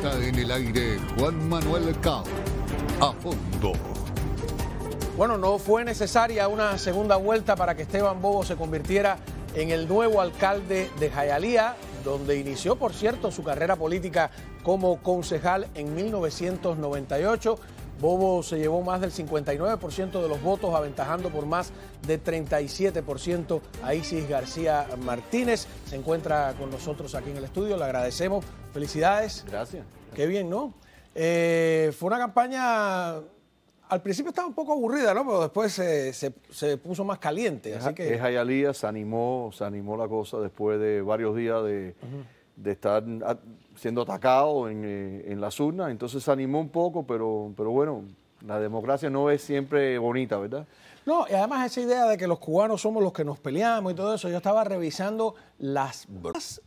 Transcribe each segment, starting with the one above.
Está en el aire Juan Manuel Cao. A fondo. Bueno, no fue necesaria una segunda vuelta para que Esteban Bobo se convirtiera en el nuevo alcalde de Jayalía, donde inició, por cierto, su carrera política como concejal en 1998 Bobo se llevó más del 59% de los votos, aventajando por más de 37% a Isis García Martínez. Se encuentra con nosotros aquí en el estudio, le agradecemos. Felicidades. Gracias. Qué bien, ¿no? Eh, fue una campaña, al principio estaba un poco aburrida, ¿no? Pero después se, puso más caliente. Así que... Es Ayalía, se animó, se animó la cosa después de varios días de de estar siendo atacado eh, en, las urnas, entonces se animó un poco, pero, pero bueno, la democracia no es siempre bonita, ¿verdad? No, y además esa idea de que los cubanos somos los que nos peleamos y todo eso, yo estaba revisando las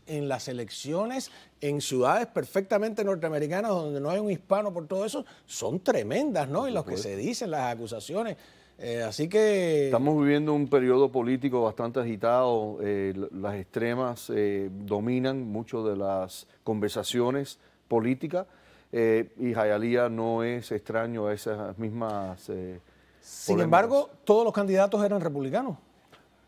en las elecciones en ciudades perfectamente norteamericanas donde no hay un hispano por todo eso, son tremendas, ¿no? Y los que se dicen, las acusaciones. Eh, así que... Estamos viviendo un periodo político bastante agitado, eh, las extremas eh, dominan mucho de las conversaciones políticas y Jayalía no es extraño a esas mismas... Sin embargo, todos los candidatos eran republicanos.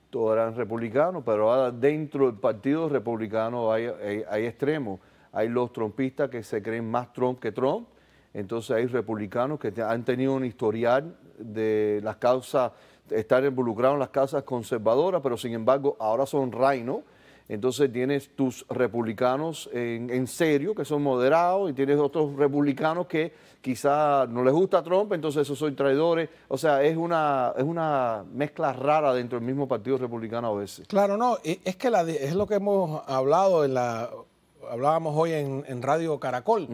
Todos eran republicanos, pero ahora dentro del Partido Republicano hay, hay extremos. Hay los trompistas que se creen más Trump que Trump, entonces hay republicanos que han tenido un historial de las causas, estar involucrado en las causas conservadoras, pero sin embargo ahora son reinos Entonces tienes tus republicanos en, en, serio, que son moderados, y tienes otros republicanos que quizá no les gusta Trump, entonces esos son traidores. O sea, es una, es una mezcla rara dentro del mismo partido republicano a veces. Claro, no, es que es lo que hemos hablado en la hablábamos hoy en, Radio Caracol,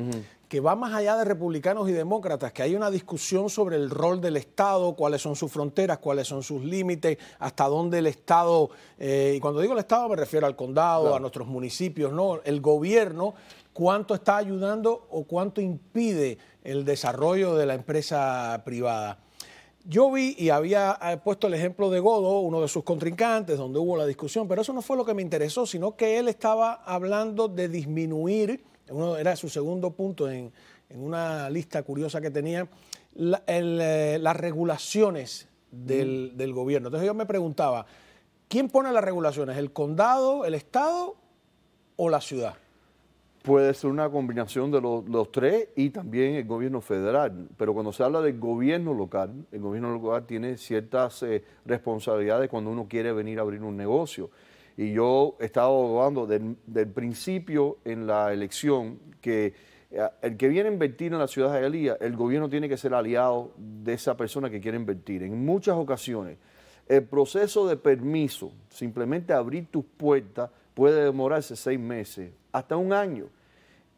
que va más allá de republicanos y demócratas, que hay una discusión sobre el rol del Estado, cuáles son sus fronteras, cuáles son sus límites, hasta dónde el Estado, eh, y cuando digo el Estado me refiero al condado, a nuestros municipios, ¿no? El gobierno, cuánto está ayudando o cuánto impide el desarrollo de la empresa privada. Yo vi y había eh, puesto el ejemplo de Godo, uno de sus contrincantes, donde hubo la discusión, pero eso no fue lo que me interesó, sino que él estaba hablando de disminuir era su segundo punto en, una lista curiosa que tenía, eh, las regulaciones mm. del, gobierno. Entonces yo me preguntaba, ¿quién pone las regulaciones? ¿El condado, el estado o la ciudad? Puede ser una combinación de los, tres y también el gobierno federal. Pero cuando se habla del gobierno local, el gobierno local tiene ciertas eh, responsabilidades cuando uno quiere venir a abrir un negocio. Y yo he estado hablando del, el principio en la elección que eh, el que viene a invertir en la ciudad de galía el gobierno tiene que ser aliado de esa persona que quiere invertir. En muchas ocasiones, el proceso de permiso, simplemente abrir tus puertas, puede demorarse seis meses, hasta un año.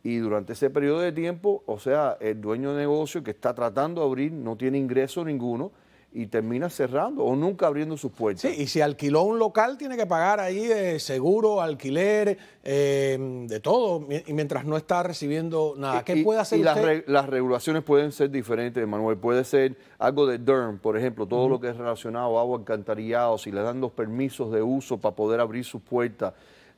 Y durante ese periodo de tiempo, o sea, el dueño de negocio que está tratando de abrir no tiene ingreso ninguno, y termina cerrando o nunca abriendo sus puertas. Sí, y si alquiló un local tiene que pagar ahí de seguro, alquiler, eh, de todo, y mientras no está recibiendo nada. ¿Qué puede hacer y Las, regulaciones pueden ser diferentes, Manuel. Puede ser algo de DERM, por ejemplo, todo lo que es relacionado a agua o si le dan los permisos de uso para poder abrir sus puertas.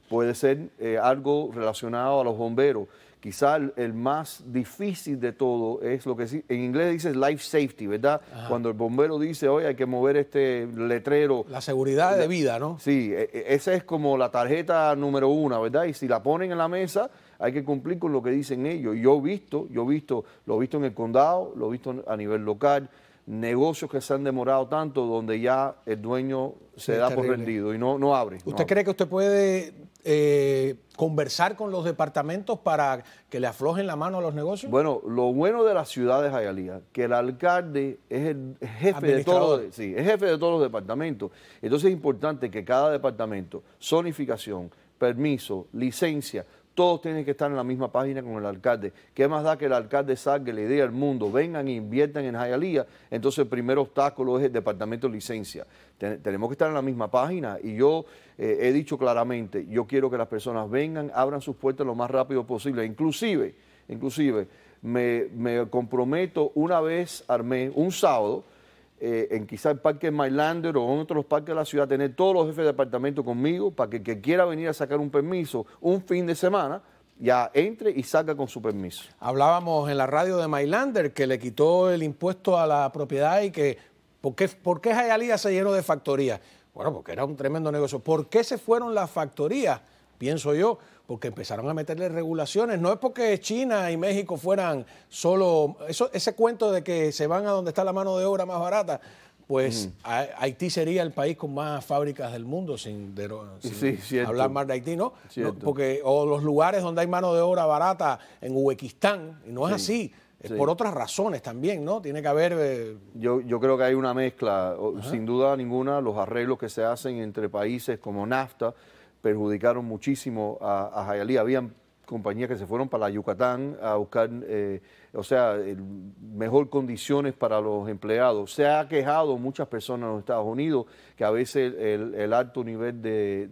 Puede ser eh, algo relacionado a los bomberos quizá el, más difícil de todo es lo que en inglés dice life safety, ¿verdad? Cuando el bombero dice, oye, hay que mover este letrero. La seguridad de vida, ¿no? Sí, e, e, esa es como la tarjeta número uno, ¿verdad? Y si la ponen en la mesa, hay que cumplir con lo que dicen ellos. Yo he visto, yo he visto, lo he visto en el condado, lo he visto a nivel local, negocios que se han demorado tanto donde ya el dueño se da por rendido y no, no abre. ¿Usted cree que usted puede eh, conversar con los departamentos para que le aflojen la mano a los negocios? Bueno, lo bueno de las ciudades de Jayalía, que el alcalde es el jefe de jefe de todos los departamentos. Entonces es importante que cada departamento, zonificación, permiso, licencia, todos tienen que estar en la misma página con el alcalde. ¿Qué más da que el alcalde saque le idea al mundo? Vengan e inviertan en Jayalía. Entonces el primer obstáculo es el departamento de licencia. tenemos que estar en la misma página. Y yo eh, he dicho claramente, yo quiero que las personas vengan, abran sus puertas lo más rápido posible. Inclusive, inclusive, me, me comprometo una vez, armé un sábado, eh, en quizá el Parque Mylander o en otros parques de la ciudad, tener todos los jefes de departamento conmigo para que quien que quiera venir a sacar un permiso un fin de semana, ya entre y saca con su permiso. Hablábamos en la radio de Mailander que le quitó el impuesto a la propiedad y que, ¿por qué, por qué se llenó de factorías? Bueno, porque era un tremendo negocio. ¿Por qué se fueron las factorías? Pienso yo, porque empezaron a meterle regulaciones. No es porque China y México fueran solo. Eso, ese cuento de que se van a donde está la mano de obra más barata, pues Haití sería el país con más fábricas del mundo, sin, hablar más de Haití, ¿no? Porque, o los lugares donde hay mano de obra barata en Uzbekistán, y no es así. por otras razones también, ¿no? Tiene que haber... Eh, yo, yo creo que hay una mezcla, sin duda ninguna, los arreglos que se hacen entre países como NAFTA, perjudicaron muchísimo a, a Habían compañías que se fueron para Yucatán a buscar, eh, o sea, mejor condiciones para los empleados. Se ha quejado muchas personas en los Estados Unidos que a veces el, alto nivel de,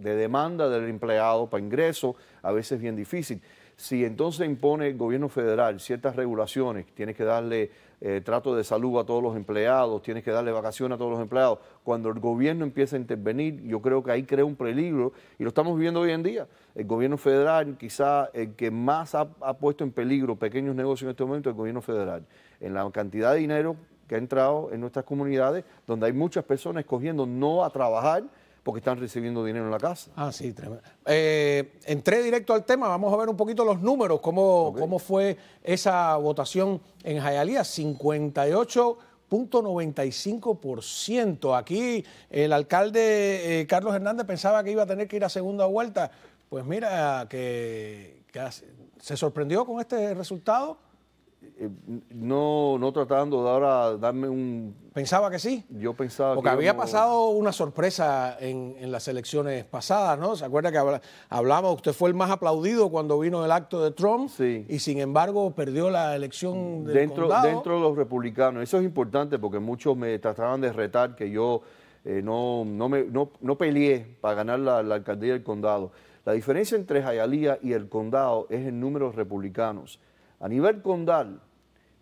demanda del empleado para ingreso a veces es bien difícil. Si entonces impone el gobierno federal ciertas regulaciones, tiene que darle eh, trato de salud a todos los empleados, tienes que darle vacaciones a todos los empleados. Cuando el gobierno empieza a intervenir, yo creo que ahí crea un peligro y lo estamos viviendo hoy en día. El gobierno federal, quizá el que más ha, puesto en peligro pequeños negocios en este momento, es el gobierno federal. En la cantidad de dinero que ha entrado en nuestras comunidades, donde hay muchas personas escogiendo no a trabajar, porque están recibiendo dinero en la casa. Ah, sí, tremendo. Eh, entré directo al tema, vamos a ver un poquito los números, cómo, cómo fue esa votación en Jayalía, 58.95%. Aquí el alcalde eh, Carlos Hernández pensaba que iba a tener que ir a segunda vuelta. Pues mira, que se sorprendió con este resultado eh, no, no tratando de ahora darme un... ¿Pensaba que sí? Yo pensaba Porque había pasado una sorpresa en, las elecciones pasadas, ¿no? ¿Se acuerda que hablaba, usted fue el más aplaudido cuando vino el acto de Trump? Sí. Y sin embargo perdió la elección del dentro, condado. dentro de los republicanos. Eso es importante porque muchos me trataban de retar que yo eh, no, me, no, peleé para ganar la, alcaldía del condado. La diferencia entre Jayalía y el condado es el número de republicanos a nivel condal,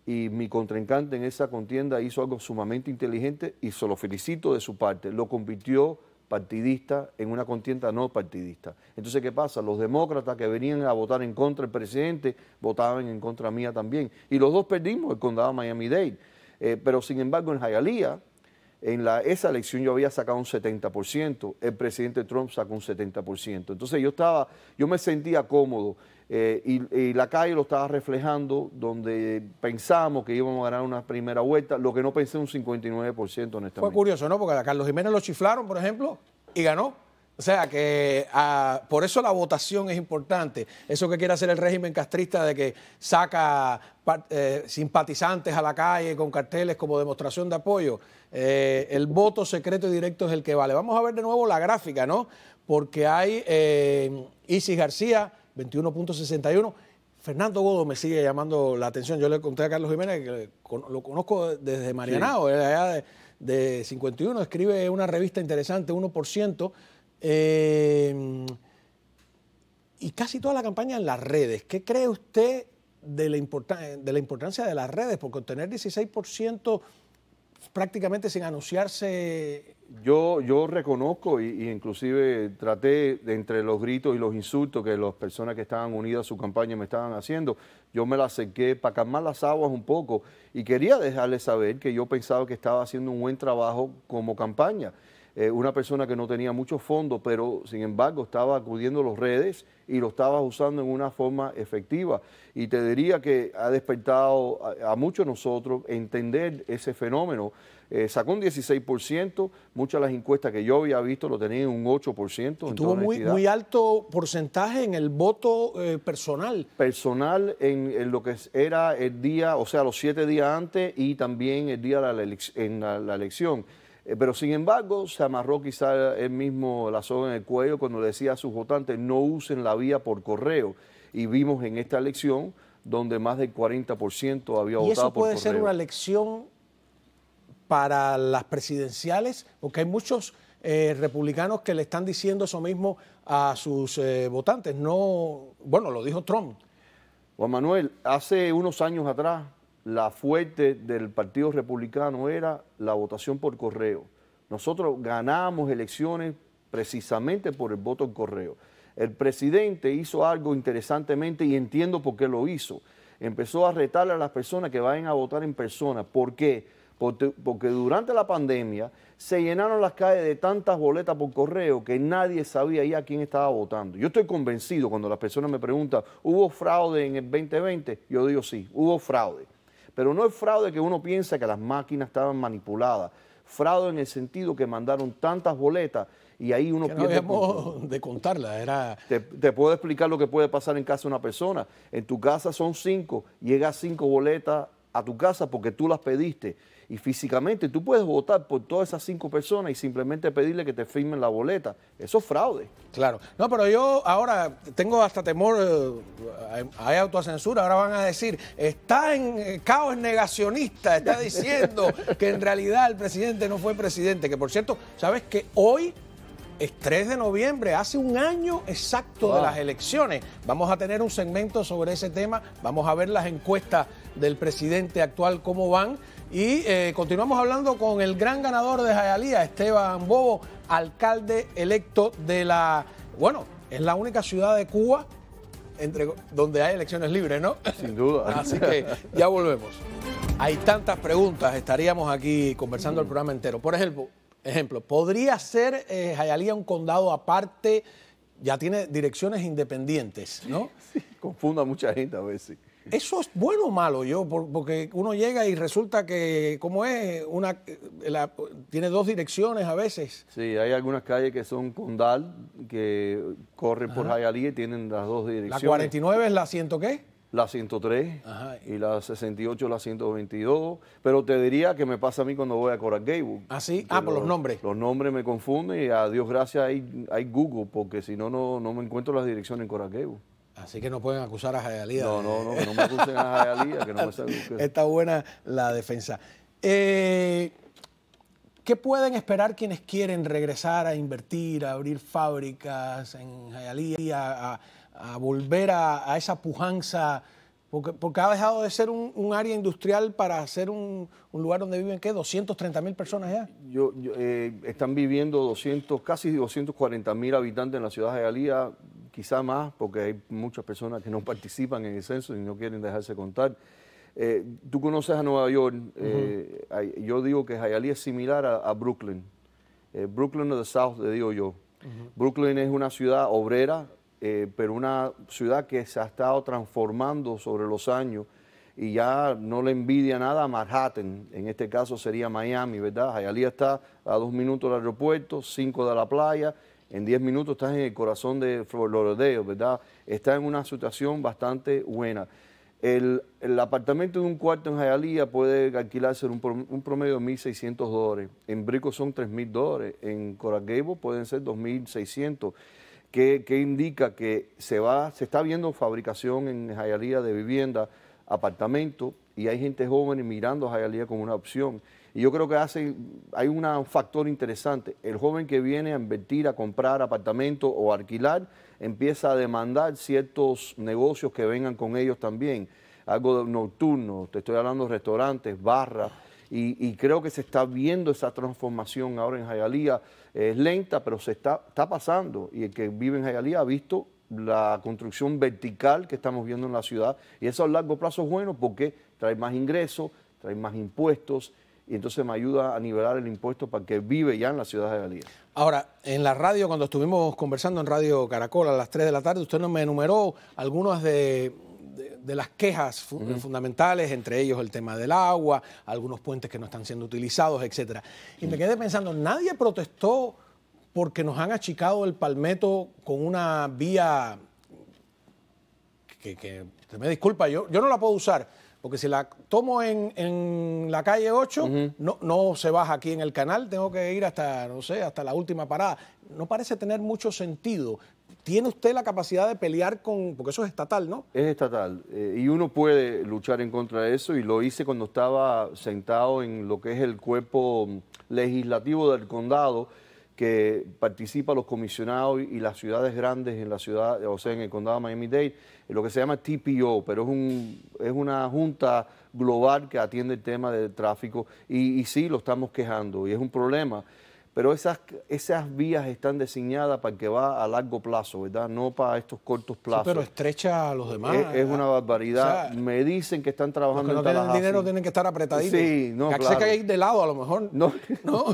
y mi contrincante en esa contienda hizo algo sumamente inteligente y se lo felicito de su parte, lo convirtió partidista en una contienda no partidista. Entonces, ¿qué pasa? Los demócratas que venían a votar en contra del presidente votaban en contra mía también. Y los dos perdimos el condado Miami-Dade. Eh, pero, sin embargo, en Hialeah en esa elección yo había sacado un 70%, el presidente Trump sacó un 70%. Entonces yo estaba, yo me sentía cómodo eh, y, la calle lo estaba reflejando donde pensamos que íbamos a ganar una primera vuelta, lo que no pensé un 59% en honestamente. Fue curioso, ¿no? Porque a Carlos Jiménez lo chiflaron, por ejemplo, y ganó. O sea que ah, por eso la votación es importante. Eso que quiere hacer el régimen castrista de que saca eh, simpatizantes a la calle con carteles como demostración de apoyo. Eh, el voto secreto y directo es el que vale. Vamos a ver de nuevo la gráfica, ¿no? Porque hay eh, Isis García, 21.61. Fernando Godo me sigue llamando la atención. Yo le conté a Carlos Jiménez que lo conozco desde Marianao, allá de, de 51. Escribe una revista interesante, 1%. Em, y casi toda la campaña en las redes. ¿Qué cree usted de la, importancia de las redes? Porque obtener 16% prácticamente sin anunciarse... Yo, reconozco y, inclusive traté entre los gritos y los insultos que las personas que estaban unidas a su campaña me estaban haciendo, yo me la acerqué para calmar las aguas un poco y quería dejarles saber que yo pensaba que estaba haciendo un buen trabajo como campaña. Eh, una persona que no tenía muchos fondos, pero sin embargo estaba acudiendo a las redes y lo estaba usando en una forma efectiva. Y te diría que ha despertado a, muchos de nosotros entender ese fenómeno. Eh, sacó un 16%, muchas de las encuestas que yo había visto lo tenían un 8%. Tuvo muy, muy, alto porcentaje en el voto eh, personal. Personal en, lo que era el día, o sea, los siete días antes y también el día de en la elección. Eh, pero sin embargo, se amarró quizá él mismo la soga en el cuello cuando decía a sus votantes no usen la vía por correo. Y vimos en esta elección donde más del 40% había ¿Y eso puede ser una elección para las presidenciales? Porque hay muchos eh, republicanos que le están diciendo eso mismo a sus eh, votantes. No, bueno, lo dijo Trump. Juan Manuel, hace unos años atrás la fuerte del Partido Republicano era la votación por correo. Nosotros ganamos elecciones precisamente por el voto en correo. El presidente hizo algo interesantemente y entiendo por qué lo hizo. Empezó a retarle a las personas que vayan a votar en persona. ¿Por qué? Porque, porque durante la pandemia se llenaron las calles de tantas boletas por correo que nadie sabía ya quién estaba votando. Yo estoy convencido cuando las personas me preguntan, ¿hubo fraude en el 2020? Yo digo sí, hubo fraude pero no es fraude que uno piensa que las máquinas estaban manipuladas. Fraude en el sentido que mandaron tantas boletas y ahí uno que pierde. de contarla, era. Te, puedo explicar lo que puede pasar en casa de una persona. En tu casa son cinco, llega cinco boletas a tu casa porque tú las pediste y físicamente tú puedes votar por todas esas cinco personas y simplemente pedirle que te firmen la boleta. Eso es fraude. Claro. No, pero yo ahora tengo hasta temor, eh, hay autocensura, ahora van a decir, está en eh, caos negacionista, está diciendo que en realidad el presidente no fue presidente, que por cierto, ¿sabes que hoy es 3 de noviembre, hace un año exacto de las elecciones. Vamos a tener un segmento sobre ese tema, vamos a ver las encuestas del presidente actual, cómo van. Y eh, continuamos hablando con el gran ganador de Jayalía, Esteban Bobo, alcalde electo de la, bueno, es la única ciudad de Cuba entre, donde hay elecciones libres, ¿no? Sin duda. Así que ya volvemos. Hay tantas preguntas, estaríamos aquí conversando el programa entero. Por ejemplo, ejemplo ¿podría ser eh, Jayalía un condado aparte? Ya tiene direcciones independientes, ¿no? Sí, confunda a mucha gente a veces. ¿Eso es bueno o malo? Yo, porque uno llega y resulta que, ¿cómo es? Una, eh, tiene dos direcciones a veces. Sí, hay algunas calles que son condal, que corren por Hialeah y tienen las dos direcciones. ¿La 49 es la ciento qué? La 103 y la 68, la 122. Pero te diría que me pasa a mí cuando voy a Coral así ¿Ah, Ah, por los, nombres. Los nombres me confunden y a Dios gracias hay, hay Google, porque si no, no me encuentro las direcciones en Coral Así que no pueden acusar a Jayalía. No, no, no, no me acusen a Jayalía, que no me Está buena la defensa. Eh, ¿Qué pueden esperar quienes quieren regresar a invertir, a abrir fábricas en Jayalía, a, a, volver a, esa pujanza? Porque, ha dejado de ser un, área industrial para ser un, lugar donde viven, ¿qué? 230 mil personas ya. Yo, eh, están viviendo 200, casi 240 mil habitantes en la ciudad de Jayalía quizá más, porque hay muchas personas que no participan en el censo y no quieren dejarse contar. Eh, tú conoces a Nueva York, eh, yo digo que Hialeah es similar a, Brooklyn. Eh, Brooklyn of the South, digo yo. Brooklyn es una ciudad obrera, pero una ciudad que se ha estado transformando sobre los años y ya no le envidia nada a Manhattan, en este caso sería Miami, ¿verdad? Hialeah está a dos minutos del aeropuerto, cinco de la playa, en 10 minutos estás en el corazón de Florodeo, ¿verdad? Está en una situación bastante buena. El, apartamento de un cuarto en Hialeah puede alquilarse un, promedio de 1.600 dólares. En Brico son 3.000 dólares. En Coral pueden ser 2.600. Que, indica que se, va, se está viendo fabricación en Hialeah de vivienda, apartamento, y hay gente joven mirando a Hialeah como una opción. Y yo creo que hace, hay un factor interesante. El joven que viene a invertir, a comprar apartamento o a alquilar, empieza a demandar ciertos negocios que vengan con ellos también. Algo nocturno, te estoy hablando de restaurantes, barras. Y, creo que se está viendo esa transformación ahora en Jayalía. Es lenta, pero se está, está pasando. Y el que vive en Jayalía ha visto la construcción vertical que estamos viendo en la ciudad. Y eso a largo plazo es bueno porque trae más ingresos, trae más impuestos y entonces me ayuda a nivelar el impuesto para que vive ya en la ciudad de Galía. Ahora, en la radio, cuando estuvimos conversando en Radio Caracol a las 3 de la tarde, usted nos enumeró algunas de, las quejas fundamentales, entre ellos el tema del agua, algunos puentes que no están siendo utilizados, etc. Y me quedé pensando, nadie protestó porque nos han achicado el palmeto con una vía que, que me disculpa, yo, yo no la puedo usar porque si la tomo en, en la calle 8, no, no se baja aquí en el canal, tengo que ir hasta, no sé, hasta la última parada. No parece tener mucho sentido. ¿Tiene usted la capacidad de pelear con.? Porque eso es estatal, ¿no? Es estatal. Eh, y uno puede luchar en contra de eso, y lo hice cuando estaba sentado en lo que es el cuerpo legislativo del condado que participa los comisionados y las ciudades grandes en la ciudad, o sea, en el condado de Miami-Dade, en lo que se llama TPO, pero es, un, es una junta global que atiende el tema del tráfico y, y sí lo estamos quejando y es un problema pero esas, esas vías están diseñadas para que va a largo plazo, ¿verdad? No para estos cortos plazos. pero estrecha a los demás. Es, una barbaridad. Me dicen que están trabajando no en tienen dinero tienen que estar apretaditos. Sí, no, claro. que hay de lado a lo mejor. No. ¿No?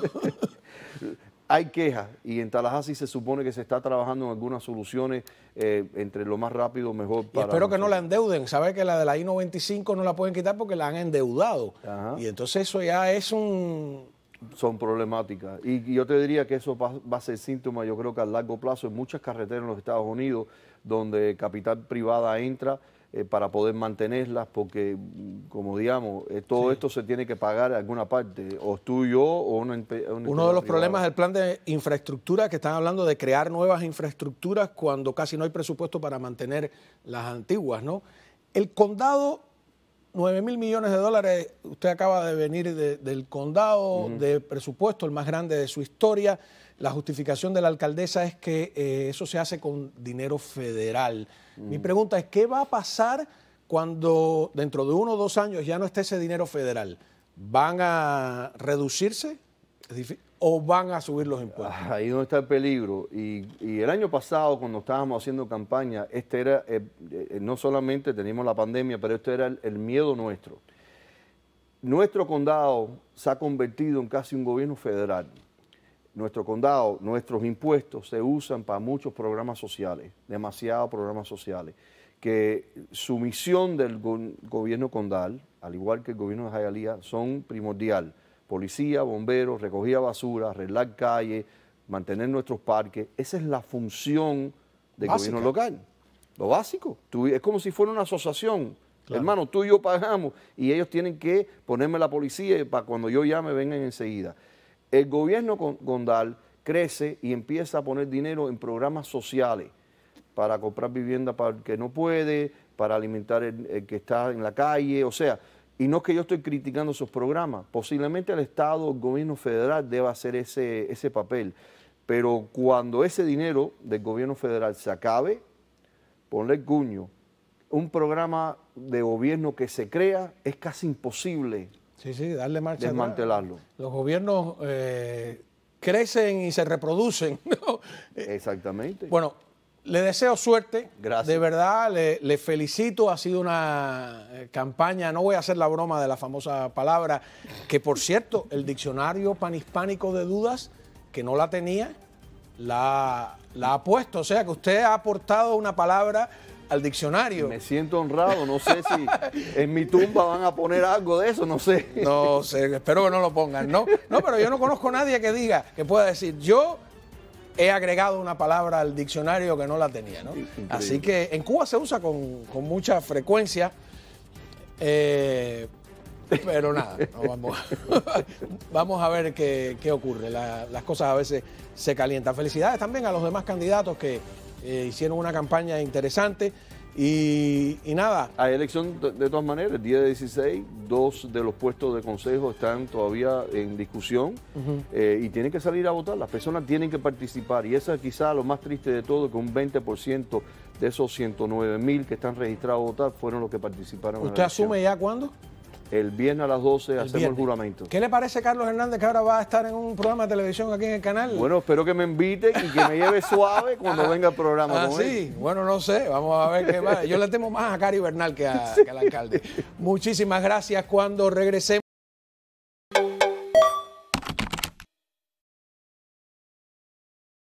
Hay quejas y en Tallahassee se supone que se está trabajando en algunas soluciones eh, entre lo más rápido mejor. Para espero que no la endeuden. Sabe que la de la I-95 no la pueden quitar porque la han endeudado. Y entonces eso ya es un... Son problemáticas. Y yo te diría que eso va a ser síntoma, yo creo que a largo plazo, en muchas carreteras en los Estados Unidos, donde capital privada entra eh, para poder mantenerlas, porque como digamos, eh, todo esto se tiene que pagar en alguna parte, o tú y yo, o una, empresa Uno de los problemas del plan de infraestructura, que están hablando de crear nuevas infraestructuras cuando casi no hay presupuesto para mantener las antiguas, ¿no? El condado 9 mil millones de dólares, usted acaba de venir del condado, de presupuesto, el más grande de su historia. La justificación de la alcaldesa es que eh, eso se hace con dinero federal. Mi mm. pregunta es, ¿qué va a pasar cuando dentro de uno o dos años ya no esté ese dinero federal? ¿Van a reducirse o van a subir los impuestos? Ah, ahí no está el peligro. Y, el año pasado, cuando estábamos haciendo campaña, este era, eh, eh, no solamente teníamos la pandemia, pero este era el miedo nuestro. Nuestro condado se ha convertido en casi un gobierno federal nuestro condado, nuestros impuestos se usan para muchos programas sociales, demasiados programas sociales, que su misión del gobierno condal, al igual que el gobierno de Jayalía, son primordial. Policía, bomberos, recogida basura, arreglar calles, mantener nuestros parques. Esa es la función del gobierno local. Lo básico. Tú, es como si fuera una asociación. Hermano, tú y yo pagamos y ellos tienen que ponerme la policía para cuando yo llame vengan enseguida. El gobierno Gondal crece y empieza a poner dinero en programas sociales para comprar vivienda para el que no puede, para alimentar el, que está en la calle, o sea, y no es que yo estoy criticando esos programas, posiblemente el Estado, el gobierno federal deba hacer ese, ese papel, pero cuando ese dinero del gobierno federal se acabe, ponle cuño, un programa de gobierno que se crea es casi imposible Sí, sí, darle marcha. Desmantelarlo. Los gobiernos eh, crecen y se reproducen. Eh, Exactamente. Bueno, le deseo suerte. Gracias. De verdad, le, felicito. Ha sido una eh, campaña, no voy a hacer la broma de la famosa palabra, que por cierto, el diccionario panhispánico de dudas, que no la tenía, la ha puesto. O sea que usted ha aportado una palabra al diccionario. Me siento honrado, no sé si en mi tumba van a poner algo de eso, no sé. No sé, espero que no lo pongan, ¿no? No, pero yo no conozco a nadie que diga, que pueda decir, yo he agregado una palabra al diccionario que no la tenía, ¿no? Así que en Cuba se usa con, mucha frecuencia, eh, pero nada, vamos, a ver qué, ocurre. las cosas a veces se calientan. Felicidades también a los demás candidatos que eh, hicieron una campaña interesante. Y, nada. Hay elección de, todas maneras, el día 16, dos de los puestos de consejo están todavía en discusión eh, y tienen que salir a votar, las personas tienen que participar y eso es quizá lo más triste de todo, que un 20% de esos 109 mil que están registrados a votar fueron los que participaron. ¿Usted asume ya cuándo? El viernes a las 12 hacemos el juramento. ¿Qué le parece Carlos Hernández que ahora va a estar en un programa de televisión aquí en el canal? Bueno, espero que me invite y que me lleve suave cuando ah. venga el programa. Ah, sí, bueno, no sé, vamos a ver qué va. Yo le temo más a Cari Bernal que, que al alcalde. Muchísimas gracias. Cuando regresemos.